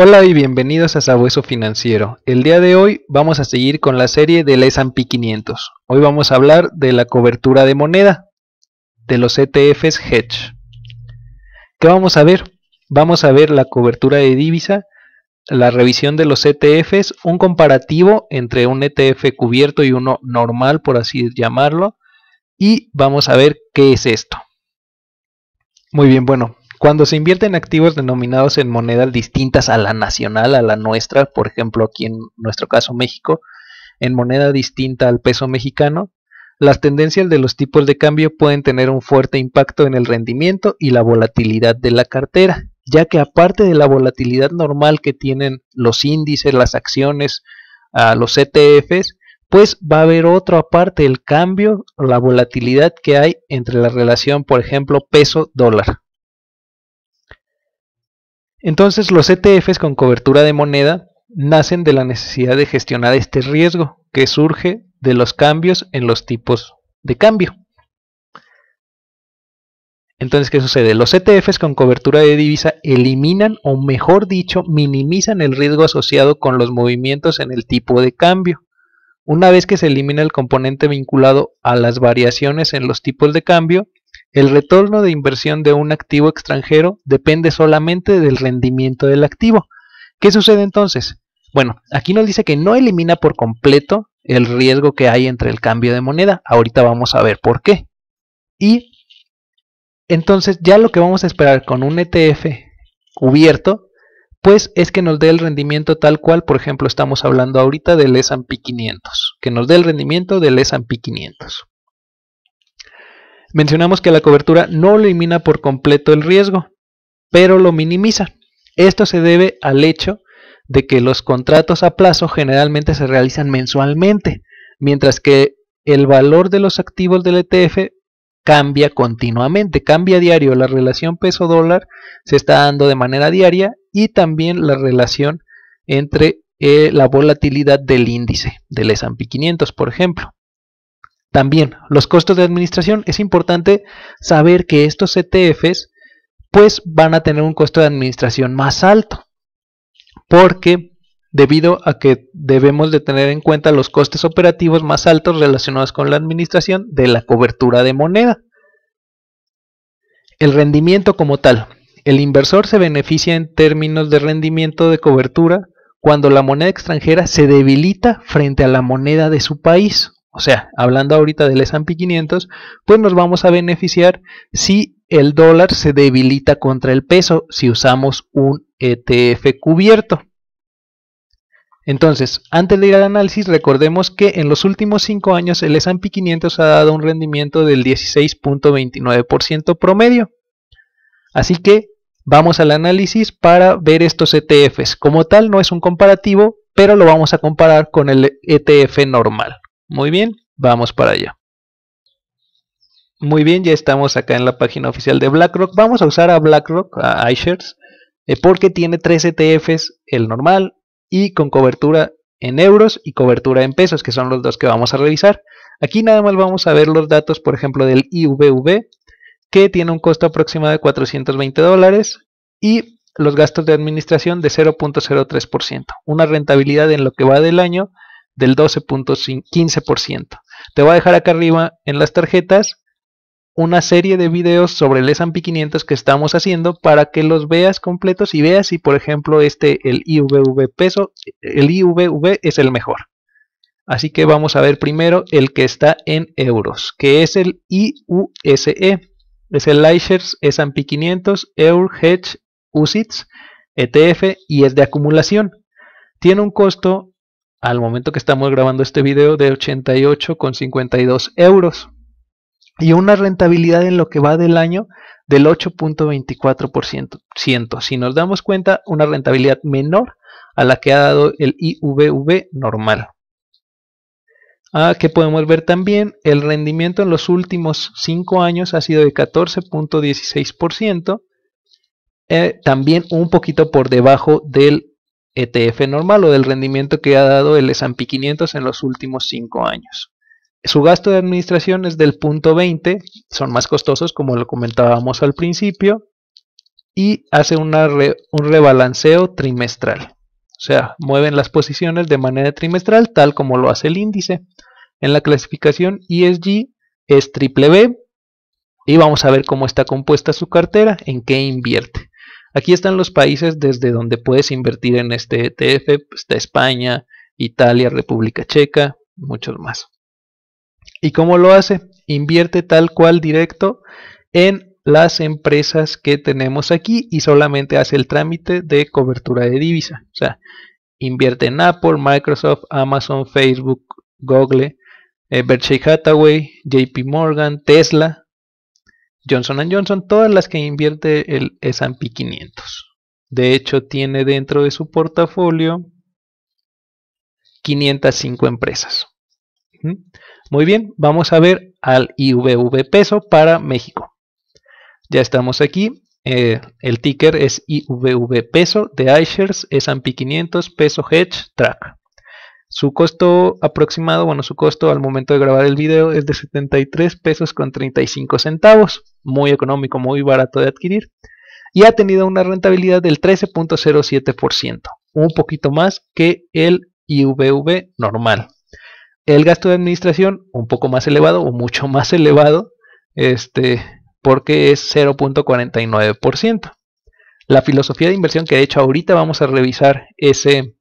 Hola y bienvenidos a Sabueso Financiero. El día de hoy vamos a seguir con la serie del S&P 500. Hoy vamos a hablar de la cobertura de moneda, de los ETFs hedge. ¿Qué vamos a ver? Vamos a ver la cobertura de divisa, la revisión de los ETFs, un comparativo entre un ETF cubierto y uno normal, por así llamarlo, y vamos a ver qué es esto. Muy bien, bueno, cuando se invierte en activos denominados en monedas distintas a la nacional, a la nuestra, por ejemplo, aquí en nuestro caso México, en moneda distinta al peso mexicano, las tendencias de los tipos de cambio pueden tener un fuerte impacto en el rendimiento y la volatilidad de la cartera, ya que aparte de la volatilidad normal que tienen los índices, las acciones, los ETFs, pues va a haber otro aparte, el cambio, la volatilidad que hay entre la relación, por ejemplo, peso-dólar. Entonces los ETFs con cobertura de moneda nacen de la necesidad de gestionar este riesgo que surge de los cambios en los tipos de cambio. Entonces, ¿qué sucede? Los ETFs con cobertura de divisa eliminan o, mejor dicho, minimizan el riesgo asociado con los movimientos en el tipo de cambio. Una vez que se elimina el componente vinculado a las variaciones en los tipos de cambio, el retorno de inversión de un activo extranjero depende solamente del rendimiento del activo. ¿Qué sucede entonces? Bueno, aquí nos dice que no elimina por completo el riesgo que hay entre el cambio de moneda. Ahorita vamos a ver por qué. Y entonces ya lo que vamos a esperar con un ETF cubierto, pues es que nos dé el rendimiento tal cual, por ejemplo, estamos hablando ahorita del S&P 500, que nos dé el rendimiento del S&P 500 mencionamos que la cobertura no elimina por completo el riesgo, pero lo minimiza. Esto se debe al hecho de que los contratos a plazo generalmente se realizan mensualmente, mientras que el valor de los activos del ETF cambia continuamente, cambia diario. La relación peso-dólar se está dando de manera diaria y también la relación entre eh, la volatilidad del índice, del S&P 500, por ejemplo. También, los costos de administración. Es importante saber que estos ETFs pues van a tener un costo de administración más alto. Porque debido a que debemos de tener en cuenta los costes operativos más altos relacionados con la administración de la cobertura de moneda. El rendimiento como tal. El inversor se beneficia en términos de rendimiento de cobertura cuando la moneda extranjera se debilita frente a la moneda de su país o sea, hablando ahorita del S&P 500, pues nos vamos a beneficiar si el dólar se debilita contra el peso, si usamos un ETF cubierto. Entonces, antes de ir al análisis, recordemos que en los últimos 5 años el S&P 500 ha dado un rendimiento del 16.29% promedio. Así que vamos al análisis para ver estos ETFs. Como tal, no es un comparativo, pero lo vamos a comparar con el ETF normal. Muy bien, vamos para allá. Muy bien, ya estamos acá en la página oficial de BlackRock. Vamos a usar a BlackRock, a iShares, eh, porque tiene tres ETFs, el normal y con cobertura en euros y cobertura en pesos, que son los dos que vamos a revisar. Aquí nada más vamos a ver los datos, por ejemplo, del IVV, que tiene un costo aproximado de 420 dólares y los gastos de administración de 0.03%, una rentabilidad en lo que va del año del 12.15%. Te voy a dejar acá arriba en las tarjetas una serie de videos sobre el S&P 500 que estamos haciendo para que los veas completos y veas si por ejemplo este el IVV peso, el IVV es el mejor. Así que vamos a ver primero el que está en euros, que es el IUSE, es el iShares S&P 500 EUR Hedge USITS ETF y es de acumulación. Tiene un costo al momento que estamos grabando este video de 88,52 euros y una rentabilidad en lo que va del año del 8.24%. Si nos damos cuenta, una rentabilidad menor a la que ha dado el IVV normal. Ah, que podemos ver también, el rendimiento en los últimos 5 años ha sido de 14.16%, eh, también un poquito por debajo del ETF normal o del rendimiento que ha dado el S&P 500 en los últimos 5 años. Su gasto de administración es del punto 20, son más costosos como lo comentábamos al principio, y hace un rebalanceo trimestral. O sea, mueven las posiciones de manera trimestral tal como lo hace el índice. En la clasificación ESG es triple B y vamos a ver cómo está compuesta su cartera, en qué invierte. Aquí están los países desde donde puedes invertir en este ETF. Pues, está España, Italia, República Checa, muchos más. ¿Y cómo lo hace? Invierte tal cual directo en las empresas que tenemos aquí y solamente hace el trámite de cobertura de divisa. O sea, invierte en Apple, Microsoft, Amazon, Facebook, Google, eh, Berkshire Hathaway, JP Morgan, Tesla, Johnson Johnson, todas las que invierte el S&P 500. De hecho, tiene dentro de su portafolio 505 empresas. Muy bien, vamos a ver al IVV peso para México. Ya estamos aquí. Eh, el ticker es IVV peso de iShares S&P 500 peso hedge track. Su costo aproximado, bueno, su costo al momento de grabar el video es de 73 pesos con 35 centavos muy económico, muy barato de adquirir, y ha tenido una rentabilidad del 13.07%, un poquito más que el IVV normal. El gasto de administración un poco más elevado o mucho más elevado, este, porque es 0.49%. La filosofía de inversión que he hecho ahorita vamos a revisar ese,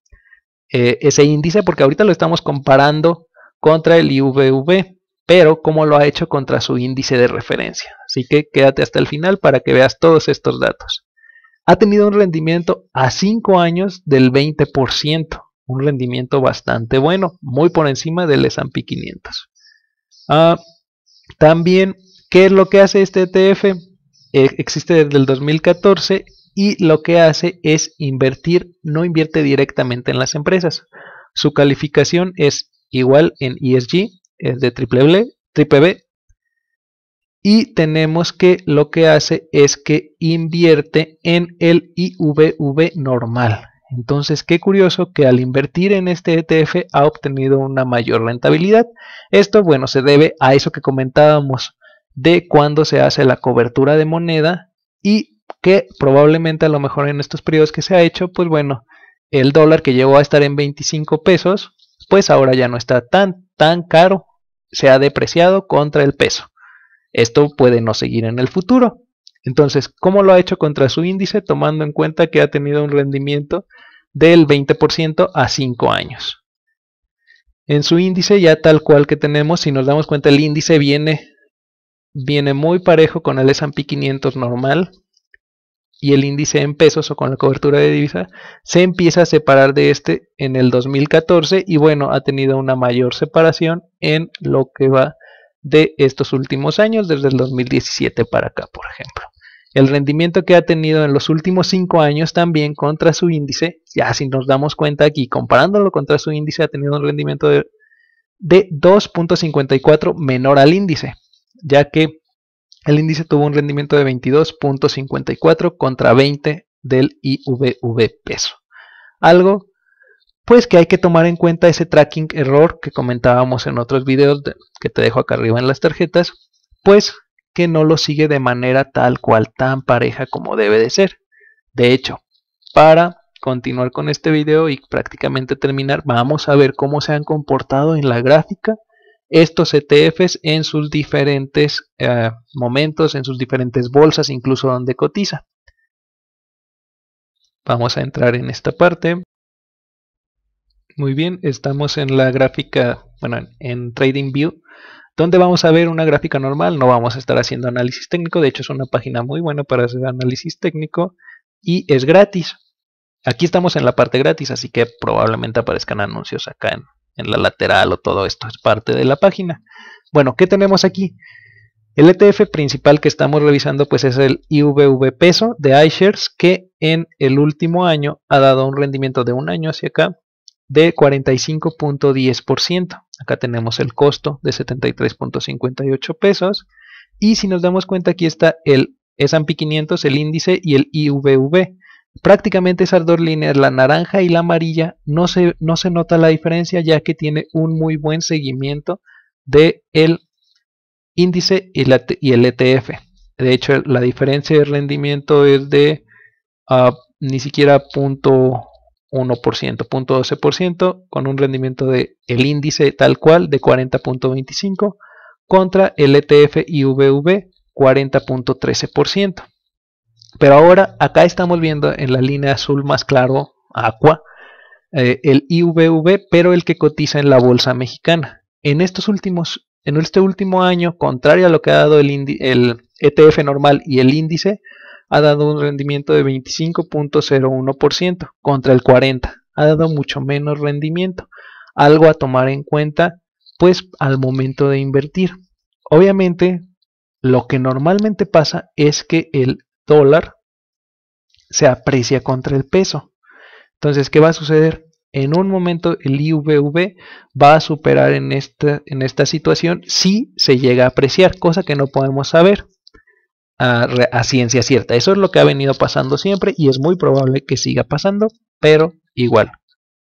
eh, ese índice porque ahorita lo estamos comparando contra el IVV pero como lo ha hecho contra su índice de referencia. Así que quédate hasta el final para que veas todos estos datos. Ha tenido un rendimiento a 5 años del 20%, un rendimiento bastante bueno, muy por encima del S&P 500. Ah, también, ¿qué es lo que hace este ETF? Eh, existe desde el 2014 y lo que hace es invertir, no invierte directamente en las empresas. Su calificación es igual en ESG, es de triple B, Y tenemos que lo que hace es que invierte en el IVV normal. Entonces, qué curioso que al invertir en este ETF ha obtenido una mayor rentabilidad. Esto, bueno, se debe a eso que comentábamos de cuando se hace la cobertura de moneda y que probablemente a lo mejor en estos periodos que se ha hecho, pues bueno, el dólar que llegó a estar en 25 pesos, pues ahora ya no está tan tan caro se ha depreciado contra el peso. Esto puede no seguir en el futuro. Entonces, ¿cómo lo ha hecho contra su índice? Tomando en cuenta que ha tenido un rendimiento del 20% a 5 años. En su índice, ya tal cual que tenemos, si nos damos cuenta, el índice viene, viene muy parejo con el S&P 500 normal, y el índice en pesos o con la cobertura de divisa se empieza a separar de este en el 2014 y bueno, ha tenido una mayor separación en lo que va de estos últimos años, desde el 2017 para acá, por ejemplo. El rendimiento que ha tenido en los últimos cinco años también contra su índice, ya si nos damos cuenta aquí, comparándolo contra su índice, ha tenido un rendimiento de, de 2.54 menor al índice, ya que el índice tuvo un rendimiento de 22.54 contra 20 del IVV peso. Algo pues que hay que tomar en cuenta ese tracking error que comentábamos en otros videos que te dejo acá arriba en las tarjetas, pues que no lo sigue de manera tal cual tan pareja como debe de ser. De hecho, para continuar con este video y prácticamente terminar, vamos a ver cómo se han comportado en la gráfica estos ETFs en sus diferentes eh, momentos, en sus diferentes bolsas, incluso donde cotiza. Vamos a entrar en esta parte. Muy bien, estamos en la gráfica, bueno, en TradingView, donde vamos a ver una gráfica normal, no vamos a estar haciendo análisis técnico, de hecho es una página muy buena para hacer análisis técnico y es gratis. Aquí estamos en la parte gratis, así que probablemente aparezcan anuncios acá en, en la lateral o todo esto, es parte de la página. Bueno, ¿qué tenemos aquí? El ETF principal que estamos revisando pues es el IVV peso de iShares que en el último año ha dado un rendimiento de un año hacia acá de 45.10%. Acá tenemos el costo de 73.58 pesos y si nos damos cuenta aquí está el S&P 500, el índice y el IVV. Prácticamente esas dos líneas, la naranja y la amarilla, no se, no se nota la diferencia ya que tiene un muy buen seguimiento del el índice y, el ETF. De hecho, la diferencia de rendimiento es de ah, ni siquiera punto 0.12%, con un rendimiento de el índice tal cual de 40.25 contra el ETF IVV 40.13%. Pero ahora acá estamos viendo en la línea azul más claro, aqua, eh, el IVV, pero el que cotiza en la bolsa mexicana. En estos últimos, en este último año, contrario a lo que ha dado el, el ETF normal y el índice, ha dado un rendimiento de 25.01% contra el 40%. Ha dado mucho menos rendimiento. Algo a tomar en cuenta, pues al momento de invertir. Obviamente, lo que normalmente pasa es que el dólar se aprecia contra el peso. Entonces, ¿qué va a suceder? En un momento el IVV va a superar en esta, en esta situación si se llega a apreciar, cosa que no podemos saber a, ciencia cierta. Eso es lo que ha venido pasando siempre y es muy probable que siga pasando, pero igual,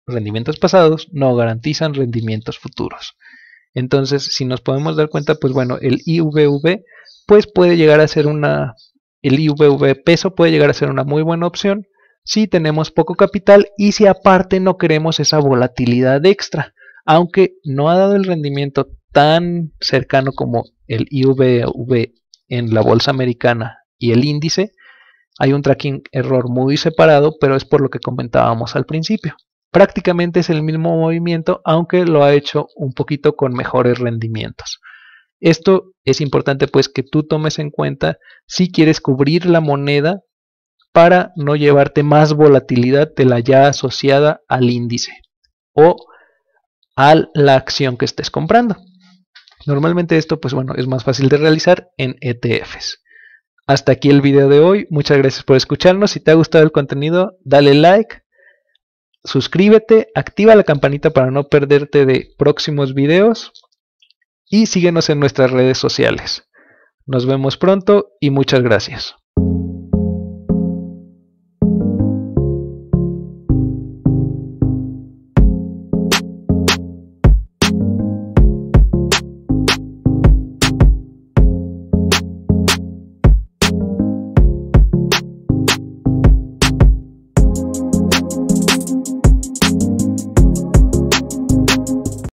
rendimientos pasados no garantizan rendimientos futuros. Entonces, si nos podemos dar cuenta, pues bueno, el IVV pues puede llegar a ser una el IVV peso puede llegar a ser una muy buena opción si tenemos poco capital y si aparte no queremos esa volatilidad extra, aunque no ha dado el rendimiento tan cercano como el IVV en la bolsa americana y el índice, hay un tracking error muy separado, pero es por lo que comentábamos al principio. Prácticamente es el mismo movimiento, aunque lo ha hecho un poquito con mejores rendimientos. Esto es importante pues que tú tomes en cuenta si quieres cubrir la moneda para no llevarte más volatilidad de la ya asociada al índice o a la acción que estés comprando. Normalmente esto pues bueno es más fácil de realizar en ETFs. Hasta aquí el video de hoy, muchas gracias por escucharnos, si te ha gustado el contenido dale like, suscríbete, activa la campanita para no perderte de próximos videos y síguenos en nuestras redes sociales. Nos vemos pronto y muchas gracias.